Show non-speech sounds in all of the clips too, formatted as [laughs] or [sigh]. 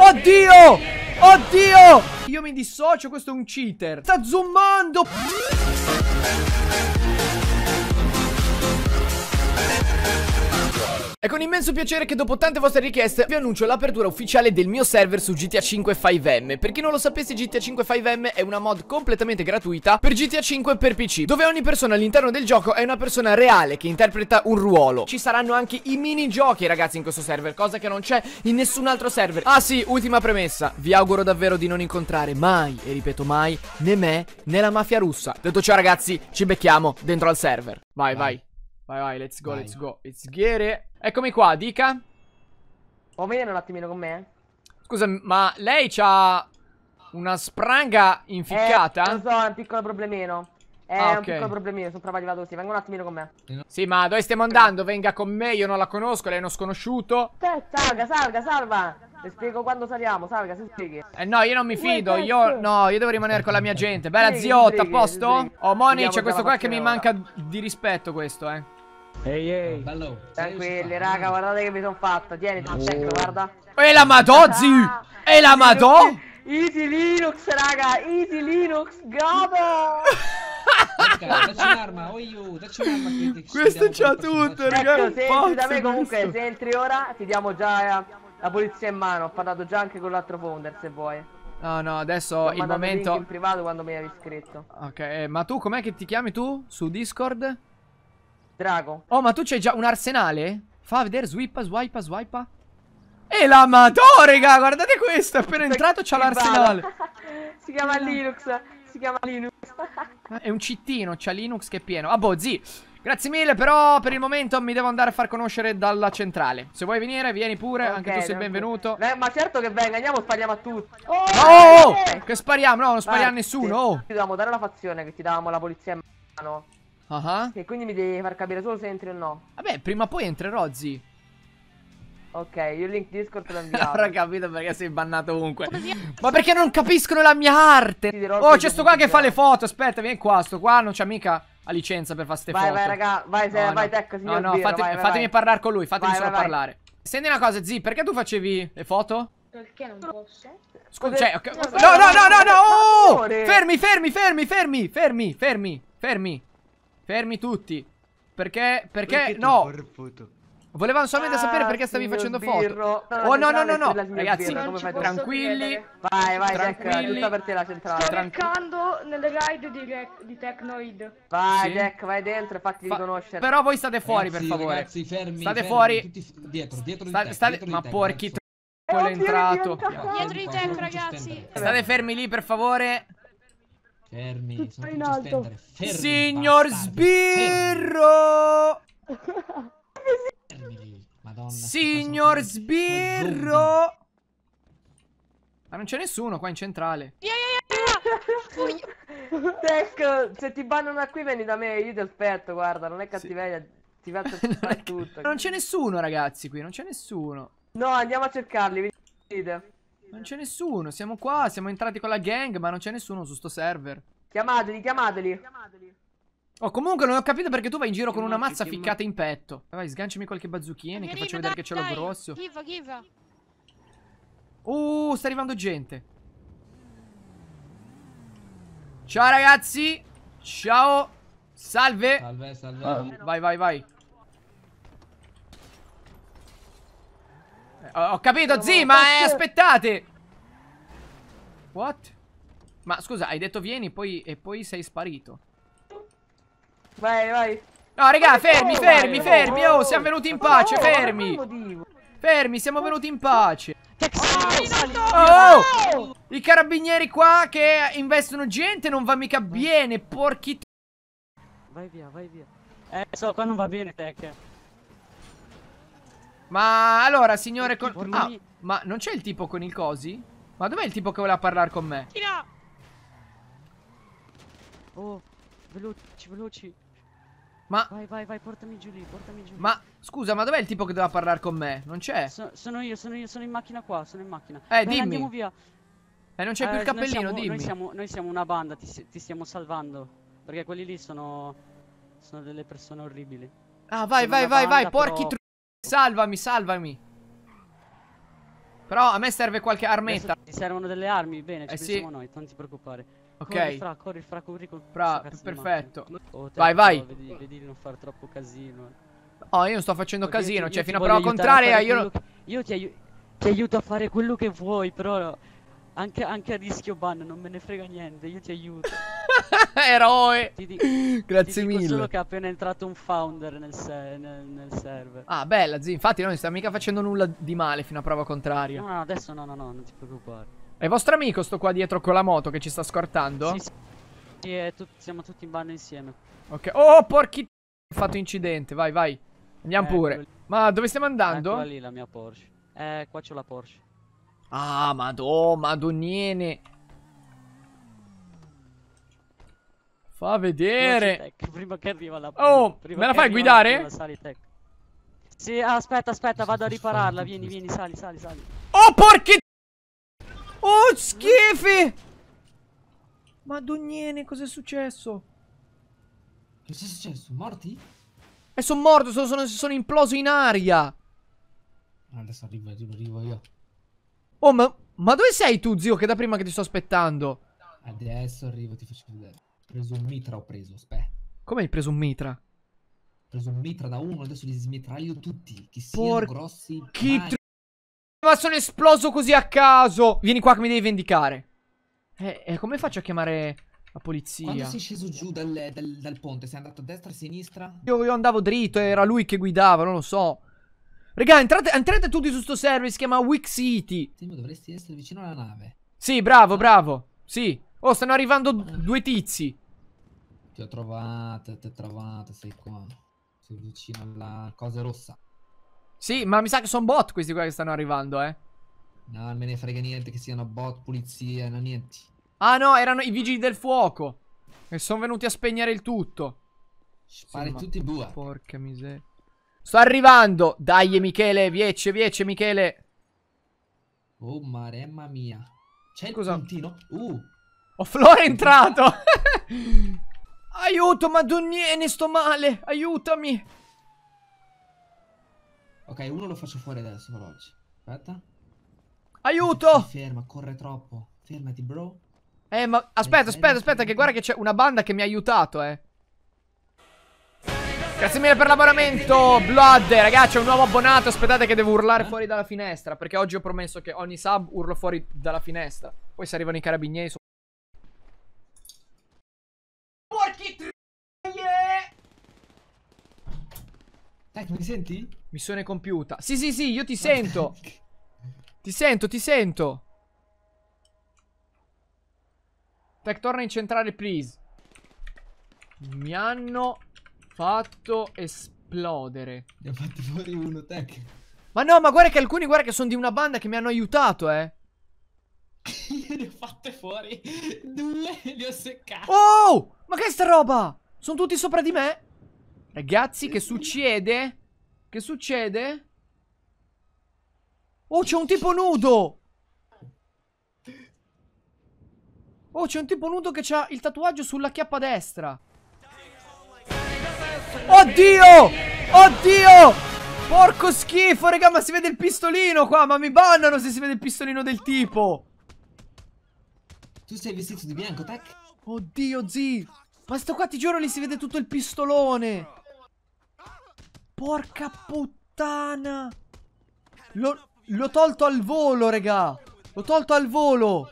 Oddio! Oddio! Io mi dissocio, questo è un cheater. Sta zoomando! È con immenso piacere che dopo tante vostre richieste vi annuncio l'apertura ufficiale del mio server su GTA 5 5M. Per chi non lo sapesse GTA 5 5M è una mod completamente gratuita per GTA 5 per PC, dove ogni persona all'interno del gioco è una persona reale che interpreta un ruolo. Ci saranno anche i minigiochi ragazzi in questo server, cosa che non c'è in nessun altro server. Ah sì, ultima premessa, vi auguro davvero di non incontrare mai, e ripeto mai, né me né la mafia russa. Detto ciò ragazzi, ci becchiamo dentro al server. vai. vai. vai. Vai, vai, let's go, vai. let's go. Let's get Eccomi qua, dica. Può oh, venire un attimino con me? Eh. Scusa, ma lei c'ha una spranga inficcata? Eh, lo so, è un piccolo problemino. È ah, okay. un piccolo problemino, sono provato di vado così. Venga un attimino con me. Sì, ma dove stiamo andando? Venga con me, io non la conosco, lei è uno sconosciuto. Eh, salga, salga, salva. Ti spiego quando saliamo, salga, si spieghi. Eh no, io non mi fido, io no, io devo rimanere con la mia gente. Bella zio, a posto? Oh, Moni, c'è questo qua che mi manca di rispetto questo, eh. Ehi ehi ah, Tranquilli raga guardate che mi sono fatto Tieni oh. ecco guarda E la madozzi E la madò Easy Linux raga Easy Linux Gaba dacci un'arma, oh io, dacci un'arma Questo c'ha tutto, ragazzi. Ecco, da me comunque, questo. se entri ora ti diamo già eh, la polizia in mano. Ho parlato già anche con l'altro founder, se vuoi. No, no, adesso il momento... in privato quando mi hai iscritto. Ok, eh, ma tu com'è che ti chiami tu? Su Discord? Drago. Oh, ma tu c'hai già un arsenale? Fa vedere, swipa, swipe, swipe. E la madò, raga, guardate questo, appena entrato c'ha l'arsenale. [laughs] si chiama Linux, si chiama Linux. [laughs] È un cittino, c'ha Linux che è pieno. Ah, boh, zi. Grazie mille, però per il momento mi devo andare a far conoscere dalla centrale. Se vuoi venire, vieni pure, okay, anche tu sei benvenuto. Beh, ma certo che venga, andiamo, spariamo a tutti. Oh, oh, oh, oh eh. che spariamo, no, non spariamo a nessuno. Sì. Oh. Ti dovevamo dare la fazione, che ti davamo la polizia in mano. Ah. Uh -huh. E quindi mi devi far capire solo se entri o no. Vabbè, prima o poi entrerò, zi. Ok, io il link Discord te l'ho [laughs] inviato. Ora capito perché sei bannato ovunque. Ma perché non capiscono la mia arte? Oh, c'è sto qua che fa le foto. Aspetta, vieni qua. Sto qua non c'ha mica la licenza per fare ste foto. Vai, vai, raga. Vai, se, no, vai, no. signor No, no, fate, vai, fatemi vai. parlare con lui. Fatemi vai, solo vai, parlare. Senti una cosa, zi, perché tu facevi le foto? Perché non posso? Scusa, cioè, okay. no, no, no, no, no! Oh! Fermi, fermi, fermi, fermi, fermi, fermi, fermi. Fermi tutti. Perché, perché, perché no. Volevamo solamente ah, sapere perché stavi facendo birro. foto. No, oh no, no, no, no. Ragazzi, tranquilli. Vai, vai, tranquilli. Jack, tutta per te la centrale. Sto cercando nelle guide di, di Technoid. Vai, sì. Jack, vai dentro e fatti Fa riconoscere. Però voi state fuori, ragazzi, eh per favore. Ragazzi, fermi, state fermi, fuori. Tutti dietro, dietro Sta, di te, state, Ma di te, porchi troppo l'entrato. Eh, dietro di te, ragazzi. State fermi lì, per favore. Fermi, sono in alto. Fermi, Signor bastardi. Sbirro! Fermi. Madonna. Signor Sbirro! Ma non c'è nessuno qua in centrale. Yeah, yeah, yeah. Tech, ecco, se ti bannano qui vieni da me, io ti aspetto, guarda, non è cattiveria, sì. ti faccio fare [laughs] tutto. Non c'è nessuno, ragazzi, qui, non c'è nessuno. No, andiamo a cercarli, vedete. Non c'è nessuno, siamo qua, siamo entrati con la gang, ma non c'è nessuno su sto server. Chiamateli, chiamateli. Chiamateli. Oh, comunque non ho capito perché tu vai in giro con una mazza ficcata in petto. Vai, sganciami qualche bazzuchine che faccio vedere che ce l'ho grosso. Give, give. Oh, uh, sta arrivando gente. Ciao ragazzi. Ciao. Salve. Salve, salve. Vai, vai, vai. Ho, ho capito, zii, ma eh, aspettate! What? Ma scusa, hai detto vieni poi, e poi sei sparito. Vai, vai. No, raga, fermi, fermi, fermi. Oh, siamo venuti in pace, fermi. Fermi, siamo venuti in pace. Oh, oh, I carabinieri qua che investono gente non va mica bene, porchi... Vai via, vai via. Eh, so, qua non va bene, Tech. Ma allora, signore... Con... Ah, ma non c'è il tipo con il cosi? Ma dov'è il tipo che voleva parlare con me? Chi Oh, veloci, veloci. Ma... Vai, vai, vai, portami giù lì, portami giù. Ma, scusa, ma dov'è il tipo che doveva parlare con me? Non c'è? So, sono io, sono io, sono in macchina qua, sono in macchina. Eh, Beh, dimmi. Andiamo via. Eh, non c'è eh, più il eh, cappellino, noi siamo, dimmi. Noi siamo, noi siamo, una banda, ti, ti, stiamo salvando. Perché quelli lì sono... Sono delle persone orribili. Ah, vai, siamo vai, vai, banda, vai, porchi però... Salvami, salvami. Però a me serve qualche armetta. Adesso ti servono delle armi, bene, ci eh sì. noi, non ti preoccupare. Ok. Corri fra, corri fra, corri con fra, perfetto. Oh, vai, vai. Vedi, vedi, di non far troppo casino. No, io non sto facendo Perché casino, io cioè fino a prova contraria io che... Io ti, aiu... ti, aiuto a fare quello che vuoi, però anche, anche a rischio ban, non me ne frega niente, io ti aiuto. [laughs] [laughs] Eroe! Ti [laughs] dico, Grazie ti dico mille. solo che è appena entrato un founder nel, se nel, nel server. Ah, bella, zio. Infatti, non stiamo mica facendo nulla di male fino a prova contraria. No, no, adesso no, no, no, non ti preoccupare. È vostro amico sto qua dietro con la moto che ci sta scortando? Sì, sì. sì tut siamo tutti in vanno insieme. Ok. Oh, porchi... Ho fatto incidente, vai, vai. Andiamo eh, pure. Ecco Ma dove stiamo andando? Eccola lì la mia Porsche. Eh, qua c'ho la Porsche. Ah, madò, madonnine. Fa vedere. Prima che arriva la... Oh, me la fai guidare? La sì, aspetta, aspetta, vado a ripararla. Vieni, vieni, sali, sali, sali. Oh, porchi... Oh, schifi! Madonnine, cos'è successo? Cos'è successo? Morti? E sono morto, sono, sono, sono, imploso in aria. Adesso arrivo, arrivo, arrivo io. Oh, ma, ma dove sei tu, zio, che da prima che ti sto aspettando? Adesso arrivo, ti faccio vedere preso un mitra, ho preso, spe. Come hai preso un mitra? Ho preso un mitra da uno, adesso li smitraglio tutti. Chi siano Por... grossi. Chi tr... Ma sono esploso così a caso! Vieni qua che mi devi vendicare. Eh, eh come faccio a chiamare la polizia? Quando sei sceso giù dal, dal, dal ponte, sei andato a destra, a sinistra? Io, io andavo dritto, era lui che guidava, non lo so. Regà, entrate, entrate tutti su sto server, si chiama Wix City. Sì, dovresti essere vicino alla nave. Sì, bravo, bravo. Sì, Oh, stanno arrivando due tizi. Ti ho trovato, ti ho trovato, sei qua. Sei vicino alla cosa rossa. Sì, ma mi sa che sono bot questi qua che stanno arrivando, eh. No, non me ne frega niente che siano bot, pulizia, no niente. Ah no, erano i vigili del fuoco. E sono venuti a spegnere il tutto. Spare tutti due. Porca miseria. Sto arrivando. Dai, Michele, viece, viece, Michele. Oh, maremma mia. C'è il Cosa? puntino? Uh, ho Flora entrato! [laughs] Aiuto, madonniene, sto male! Aiutami! Ok, uno lo faccio fuori adesso, veloce. Aspetta. Aiuto! Si ferma, corre troppo. Fermati, bro. Eh, ma aspetta, aspetta, aspetta, che guarda che c'è una banda che mi ha aiutato, eh. Grazie mille per l'abbonamento, Blood. Ragazzi, c'è un nuovo abbonato. Aspettate che devo urlare fuori dalla finestra. Perché oggi ho promesso che ogni sub urlo fuori dalla finestra. Poi se arrivano i carabinieri... Porchi troie! Tac, mi senti? Missione compiuta. Sì, sì, sì, io ti sento. [laughs] ti sento, ti sento. Tac, torna in centrale, please. Mi hanno fatto esplodere. Ne ho fatto fuori uno, Tac. Ma no, ma guarda che alcuni, guarda che sono di una banda che mi hanno aiutato, eh. [laughs] Io ne ho fatte fuori due, li ho seccati. Oh! Ma che è sta roba? Sono tutti sopra di me? Ragazzi, che succede? Che succede? Oh, c'è un tipo nudo! Oh, c'è un tipo nudo che ha il tatuaggio sulla chiappa destra. Oddio! Oddio! Porco schifo, raga, ma si vede il pistolino qua. Ma mi bannano se si vede il pistolino del tipo. Tu sei vestito di bianco, Tech? Oddio, zii. Ma sto qua ti giuro lì si vede tutto il pistolone Porca puttana L'ho tolto al volo regà. L'ho tolto al volo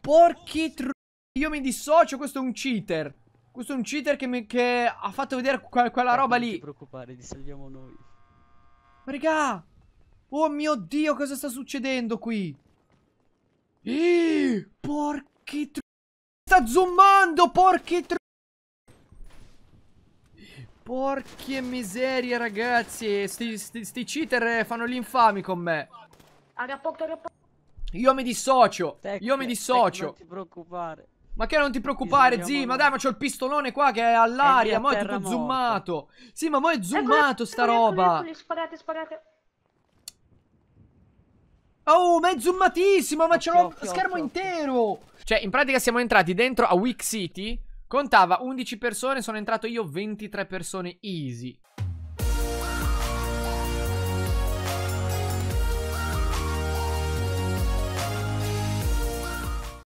Porchi tr... Io mi dissocio questo è un cheater Questo è un cheater che, mi, che ha fatto vedere que quella roba lì Non ti preoccupare li salviamo noi Ma raga Oh mio dio cosa sta succedendo qui Eeeh, Porchi tr sta zoomando, porchi tr... Porche miserie, ragazzi. Sti, sti, sti cheater fanno gli infami con me. Ah, Io mi dissocio. Io mi dissocio. Non ti preoccupare. Ma che non ti preoccupare, zi, ma dai, ma c'ho il pistolone qua che è all'aria, mo è tutto morto. zoomato. Sì, ma mo è ecco, zoomato sta roba. sparate, sparate. Oh, ma è zoomatissimo, ma c'ho lo schermo intero. Cioè, in pratica siamo entrati dentro a Week City. Contava 11 persone, sono entrato io 23 persone easy.